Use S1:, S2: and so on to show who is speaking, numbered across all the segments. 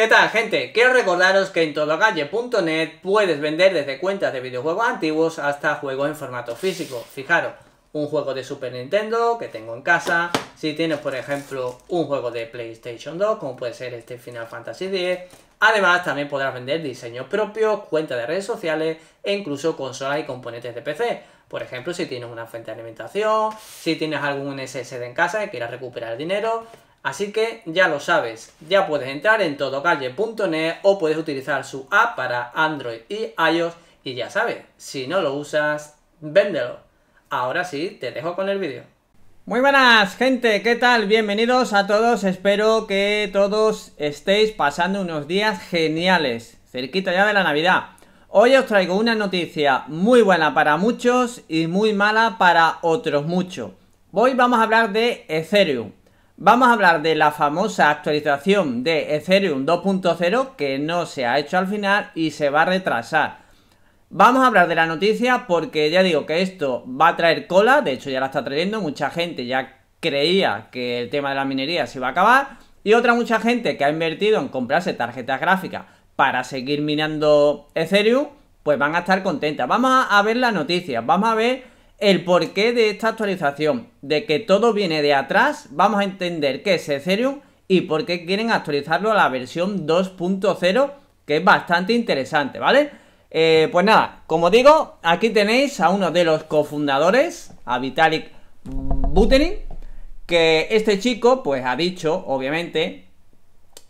S1: ¿Qué tal gente? Quiero recordaros que en todogalle.net puedes vender desde cuentas de videojuegos antiguos hasta juegos en formato físico. Fijaros, un juego de Super Nintendo que tengo en casa, si tienes por ejemplo un juego de PlayStation 2 como puede ser este Final Fantasy X, además también podrás vender diseños propios, cuentas de redes sociales e incluso consolas y componentes de PC. Por ejemplo, si tienes una fuente de alimentación, si tienes algún SSD en casa y quieras recuperar el dinero, Así que ya lo sabes, ya puedes entrar en todocalle.net o puedes utilizar su app para Android y iOS y ya sabes, si no lo usas, véndelo. Ahora sí, te dejo con el vídeo. Muy buenas gente, ¿qué tal? Bienvenidos a todos, espero que todos estéis pasando unos días geniales, cerquita ya de la Navidad. Hoy os traigo una noticia muy buena para muchos y muy mala para otros muchos. Hoy vamos a hablar de Ethereum. Vamos a hablar de la famosa actualización de Ethereum 2.0 que no se ha hecho al final y se va a retrasar. Vamos a hablar de la noticia porque ya digo que esto va a traer cola, de hecho ya la está trayendo, mucha gente ya creía que el tema de la minería se iba a acabar y otra mucha gente que ha invertido en comprarse tarjetas gráficas para seguir minando Ethereum, pues van a estar contentas. Vamos a ver la noticia, vamos a ver el porqué de esta actualización, de que todo viene de atrás, vamos a entender qué es Ethereum y por qué quieren actualizarlo a la versión 2.0, que es bastante interesante, ¿vale? Eh, pues nada, como digo, aquí tenéis a uno de los cofundadores, a Vitalik Buterin, que este chico pues ha dicho, obviamente,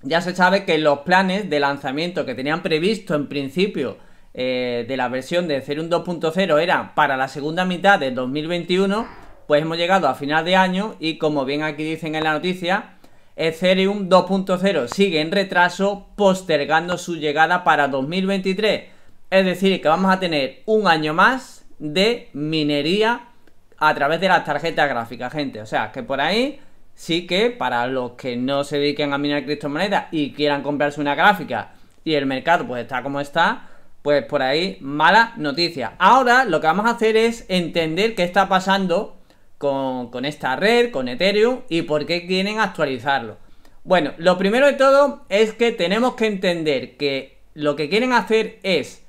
S1: ya se sabe que los planes de lanzamiento que tenían previsto en principio eh, de la versión de Ethereum 2.0 era para la segunda mitad de 2021, pues hemos llegado a final de año y como bien aquí dicen en la noticia, Ethereum 2.0 sigue en retraso postergando su llegada para 2023. Es decir, que vamos a tener un año más de minería a través de las tarjetas gráficas, gente. O sea, que por ahí sí que para los que no se dediquen a minar criptomonedas y quieran comprarse una gráfica y el mercado pues está como está, pues por ahí, mala noticia. Ahora lo que vamos a hacer es entender qué está pasando con, esta red, con Ethereum y por qué quieren actualizarlo. Bueno, lo primero de todo es que tenemos que entender que lo que quieren hacer es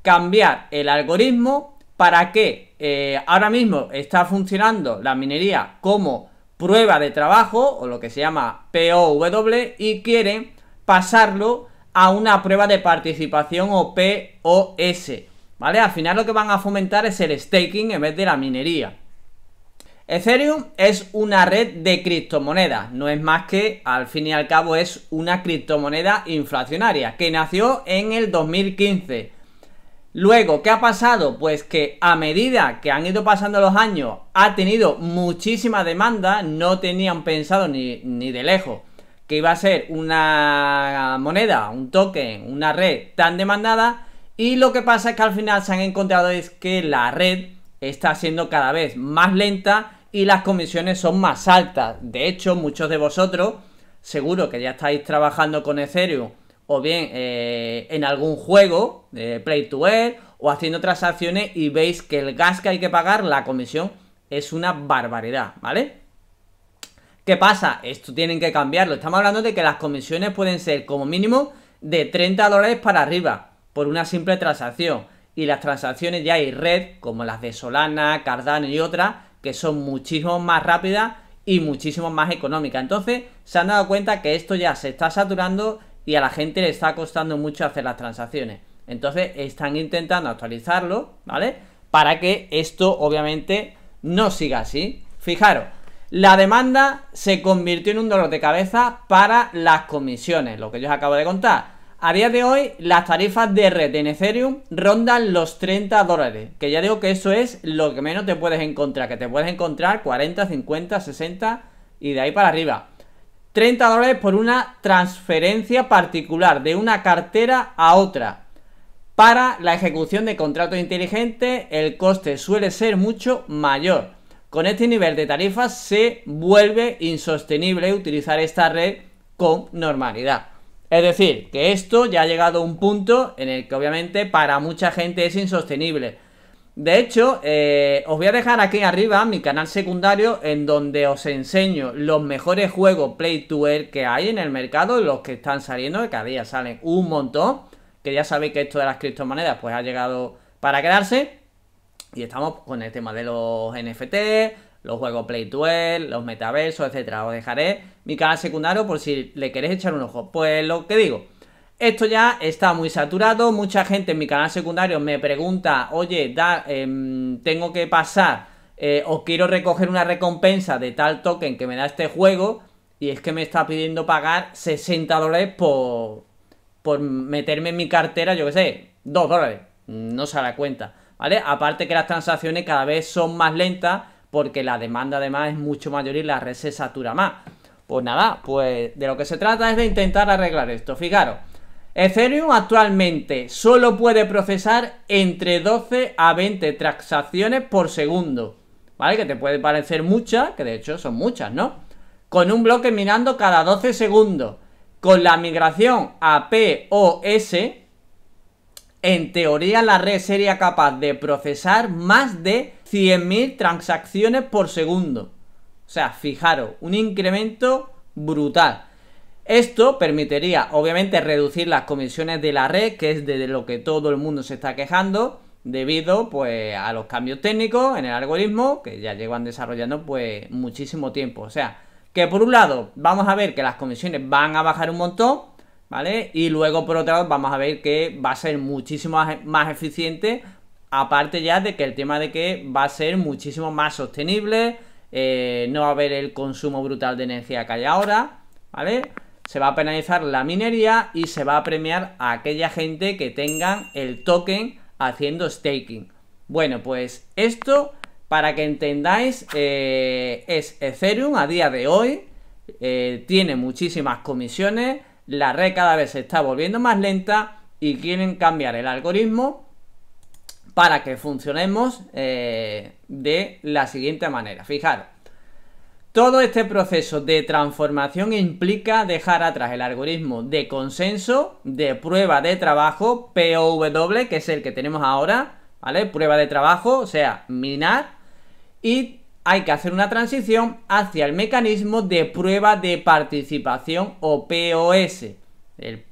S1: cambiar el algoritmo para que eh, ahora mismo está funcionando la minería como prueba de trabajo o lo que se llama POW y quieren pasarlo a una prueba de participación o POS, ¿vale? Al final lo que van a fomentar es el staking en vez de la minería. Ethereum es una red de criptomonedas, no es más que, al fin y al cabo, es una criptomoneda inflacionaria que nació en el 2015. Luego, ¿qué ha pasado? Pues que a medida que han ido pasando los años, ha tenido muchísima demanda, no tenían pensado ni, ni de lejos que iba a ser una moneda, un token, una red tan demandada. Y lo que pasa es que al final se han encontrado es que la red está siendo cada vez más lenta y las comisiones son más altas. De hecho, muchos de vosotros seguro que ya estáis trabajando con Ethereum o bien eh, en algún juego de Play to Earn o haciendo transacciones y veis que el gas que hay que pagar, la comisión, es una barbaridad, ¿vale? ¿Qué pasa? Esto tienen que cambiarlo. Estamos hablando de que las comisiones pueden ser como mínimo de 30 dólares para arriba por una simple transacción. Y las transacciones ya hay red, como las de Solana, Cardano y otras, que son muchísimo más rápidas y muchísimo más económicas. Entonces se han dado cuenta que esto ya se está saturando y a la gente le está costando mucho hacer las transacciones. Entonces están intentando actualizarlo, ¿vale? Para que esto obviamente no siga así. Fijaros, la demanda se convirtió en un dolor de cabeza para las comisiones, lo que yo os acabo de contar. A día de hoy, las tarifas de red Ethereum rondan los 30 dólares. Que ya digo que eso es lo que menos te puedes encontrar. Que te puedes encontrar 40, 50, 60 y de ahí para arriba. 30 dólares por una transferencia particular de una cartera a otra. Para la ejecución de contratos inteligentes, el coste suele ser mucho mayor. Con este nivel de tarifas se vuelve insostenible utilizar esta red con normalidad. Es decir, que esto ya ha llegado a un punto en el que obviamente para mucha gente es insostenible. De hecho, eh, os voy a dejar aquí arriba mi canal secundario en donde os enseño los mejores juegos Play to Air que hay en el mercado, los que están saliendo, que cada día salen un montón, que ya sabéis que esto de las criptomonedas pues ha llegado para quedarse. Y estamos con el tema de los NFT, los juegos Play 12, los metaversos, etcétera. Os dejaré mi canal secundario por si le queréis echar un ojo. Pues lo que digo, esto ya está muy saturado. Mucha gente en mi canal secundario me pregunta, oye, da, em, tengo que pasar os eh, o quiero recoger una recompensa de tal token que me da este juego. Y es que me está pidiendo pagar 60 dólares por, por meterme en mi cartera, yo que sé, 2 dólares. No se da cuenta. ¿vale? Aparte que las transacciones cada vez son más lentas porque la demanda además es mucho mayor y la red se satura más. Pues nada, pues de lo que se trata es de intentar arreglar esto. Fijaros, Ethereum actualmente solo puede procesar entre 12 a 20 transacciones por segundo, ¿vale? Que te puede parecer muchas, que de hecho son muchas, ¿no? Con un bloque minando cada 12 segundos. Con la migración a POS, en teoría la red sería capaz de procesar más de 100.000 transacciones por segundo. O sea, fijaros, un incremento brutal. Esto permitiría, obviamente, reducir las comisiones de la red, que es de lo que todo el mundo se está quejando, debido pues, a los cambios técnicos en el algoritmo, que ya llevan desarrollando pues, muchísimo tiempo. O sea, que por un lado vamos a ver que las comisiones van a bajar un montón, ¿vale? Y luego, por otro lado, vamos a ver que va a ser muchísimo e, más eficiente, aparte ya de que el tema de que va a ser muchísimo más sostenible, eh, no va a haber el consumo brutal de energía que hay ahora, ¿vale? Se va a penalizar la minería y se va a premiar a aquella gente que tenga el token haciendo staking. Bueno, pues esto, para que entendáis, eh, es Ethereum a día de hoy, eh, tiene muchísimas comisiones, la red cada vez se está volviendo más lenta y quieren cambiar el algoritmo para que funcionemos eh, de la siguiente manera. Fijaros, todo este proceso de transformación implica dejar atrás el algoritmo de consenso, de prueba de trabajo, POW, que es el que tenemos ahora, ¿vale? Prueba de trabajo, o sea, minar, y hay que hacer una transición hacia el mecanismo de prueba de participación o POS.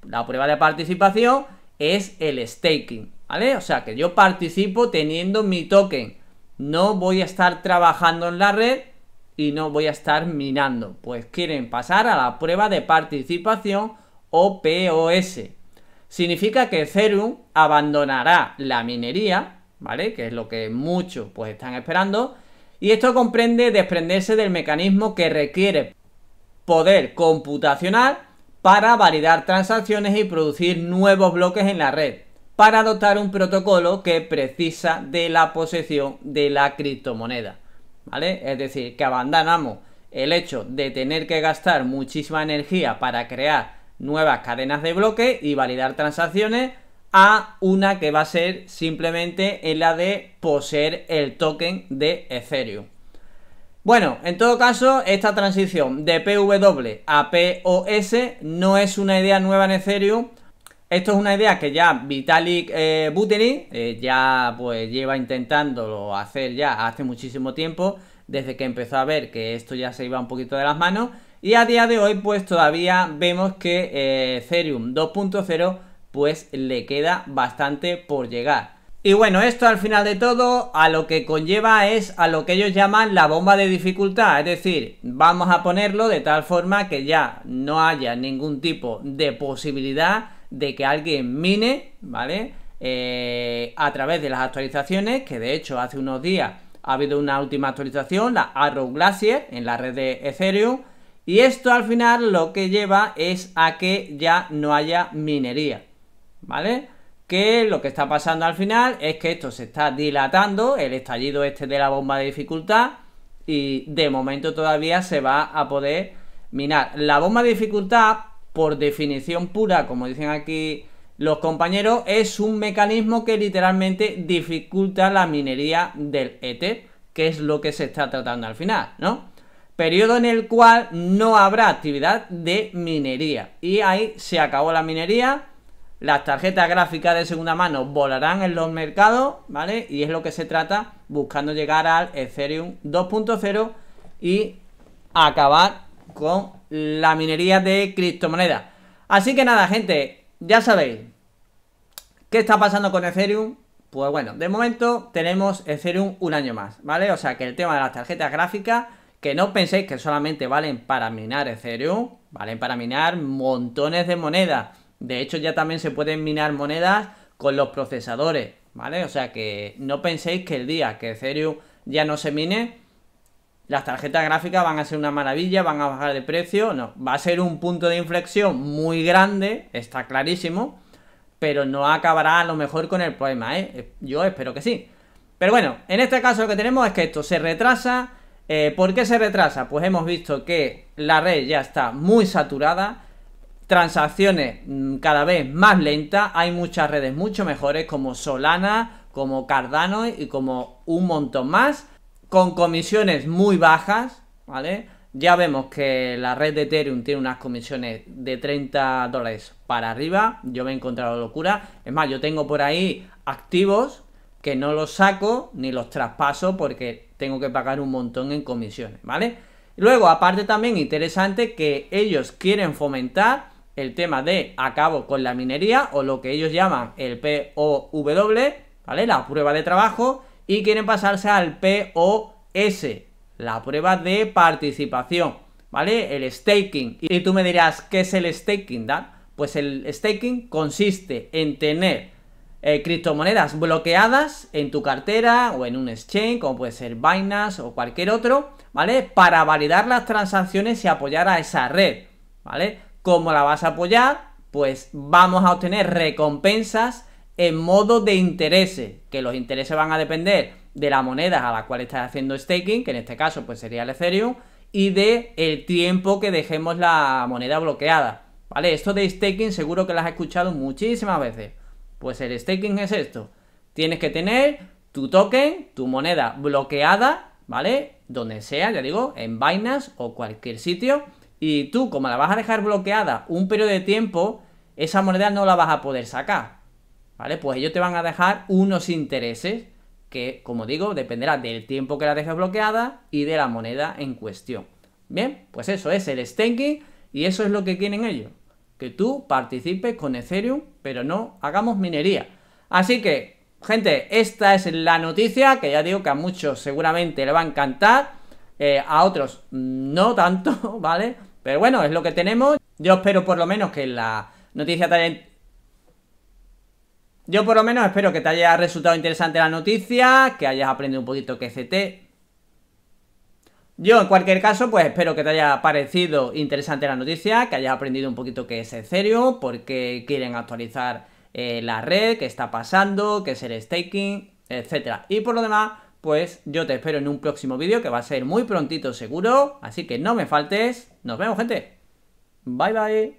S1: la prueba de participación es el staking, ¿vale? O sea que yo participo teniendo mi token. No voy a estar trabajando en la red y no voy a estar minando. Pues quieren pasar a la prueba de participación o POS. Significa que Ethereum abandonará la minería, ¿vale? Que es lo que muchos pues están esperando y esto comprende desprenderse del mecanismo que requiere poder computacional para validar transacciones y producir nuevos bloques en la red, para adoptar un protocolo que precisa de la posesión de la criptomoneda. ¿Vale? Es decir, que abandonamos el hecho de tener que gastar muchísima energía para crear nuevas cadenas de bloques y validar transacciones a una que va a ser simplemente en la de poseer el token de Ethereum. Bueno, en todo caso, esta transición de PW a POS no es una idea nueva en Ethereum. Esto es una idea que ya Vitalik eh, Buterin eh, ya pues lleva intentándolo hacer ya hace muchísimo tiempo, desde que empezó a ver que esto ya se iba un poquito de las manos. Y a día de hoy, pues todavía vemos que eh, Ethereum 2.0 pues le queda bastante por llegar. Y bueno, esto al final de todo a lo que conlleva es a lo que ellos llaman la bomba de dificultad, es decir, vamos a ponerlo de tal forma que ya no haya ningún tipo de posibilidad de que alguien mine, ¿vale? Eh, a través de las actualizaciones, que de hecho hace unos días ha habido una última actualización, la Arrow Glacier, en la red de Ethereum, y esto al final lo que lleva es a que ya no haya minería. ¿vale? Que lo que está pasando al final es que esto se está dilatando, el estallido este de la bomba de dificultad, y de momento todavía se va a poder minar. La bomba de dificultad, por definición pura, como dicen aquí los compañeros, es un mecanismo que literalmente dificulta la minería del éter, que es lo que se está tratando al final, ¿no? periodo en el cual no habrá actividad de minería. Y ahí se acabó la minería las tarjetas gráficas de segunda mano volarán en los mercados, ¿vale? Y es lo que se trata buscando llegar al Ethereum 2.0 y acabar con la minería de criptomonedas. Así que nada, gente, ya sabéis qué está pasando con Ethereum. Pues bueno, de momento tenemos Ethereum un año más, ¿vale? O sea que el tema de las tarjetas gráficas, que no penséis que solamente valen para minar Ethereum, valen para minar montones de monedas. De hecho, ya también se pueden minar monedas con los procesadores, ¿vale? O sea que no penséis que el día que Ethereum ya no se mine, las tarjetas gráficas van a ser una maravilla, van a bajar de precio, no, va a ser un punto de inflexión muy grande, está clarísimo, pero no acabará a lo mejor con el problema, ¿eh? eh yo espero que sí. Pero bueno, en este caso lo que tenemos es que esto se retrasa. Eh, ¿Por qué se retrasa? Pues hemos visto que la red ya está muy saturada, transacciones mm, cada vez más lentas, hay muchas redes mucho mejores como Solana, como Cardano y como un montón más, con comisiones muy bajas, ¿vale? Ya vemos que la red de Ethereum tiene unas comisiones de 30 dólares para arriba. Yo me he encontrado locura. Es más, yo tengo por ahí activos que no los saco ni los traspaso porque tengo que pagar un montón en comisiones, ¿vale? Luego, aparte también interesante que ellos quieren fomentar el tema de acabo con la minería o lo que ellos llaman el POW, ¿vale? La prueba de trabajo y quieren pasarse al POS, la prueba de participación, ¿vale? El staking. Y tú me dirás, ¿qué es el staking, Dan? Pues el staking consiste en tener eh, criptomonedas bloqueadas en tu cartera o en un exchange, como puede ser Binance o cualquier otro, ¿vale? Para validar las transacciones y apoyar a esa red, ¿vale? ¿Cómo la vas a apoyar? Pues vamos a obtener recompensas en modo de intereses, que los intereses van a depender de la moneda a la cual estás haciendo staking, que en este caso pues sería el Ethereum, y de el tiempo que dejemos la moneda bloqueada, ¿vale? Esto de staking seguro que lo has escuchado muchísimas veces. Pues el staking es esto. Tienes que tener tu token, tu moneda bloqueada, ¿vale? Donde sea, ya digo, en Binance o cualquier sitio y tú, como la vas a dejar bloqueada un periodo de tiempo, esa moneda no la vas a poder sacar. ¿Vale? Pues ellos te van a dejar unos intereses que, como digo, dependerá del tiempo que la dejes bloqueada y de la moneda en cuestión. Bien, pues eso es el staking y eso es lo que quieren ellos. Que tú participes con Ethereum, pero no hagamos minería. Así que, gente, esta es la noticia que ya digo que a muchos seguramente le va a encantar. Eh, a otros no tanto, ¿vale? Pero bueno, es lo que tenemos. Yo espero por lo menos que la noticia te haya... Yo por lo menos espero que te haya resultado interesante la noticia, que hayas aprendido un poquito que CT. Yo en cualquier caso, pues espero que te haya parecido interesante la noticia, que hayas aprendido un poquito que es en serio, porque quieren actualizar eh, la red, qué está pasando, qué es el staking, etcétera. Y por lo demás, pues yo te espero en un próximo vídeo que va a ser muy prontito seguro. Así que no me faltes. Nos vemos, gente. Bye, bye.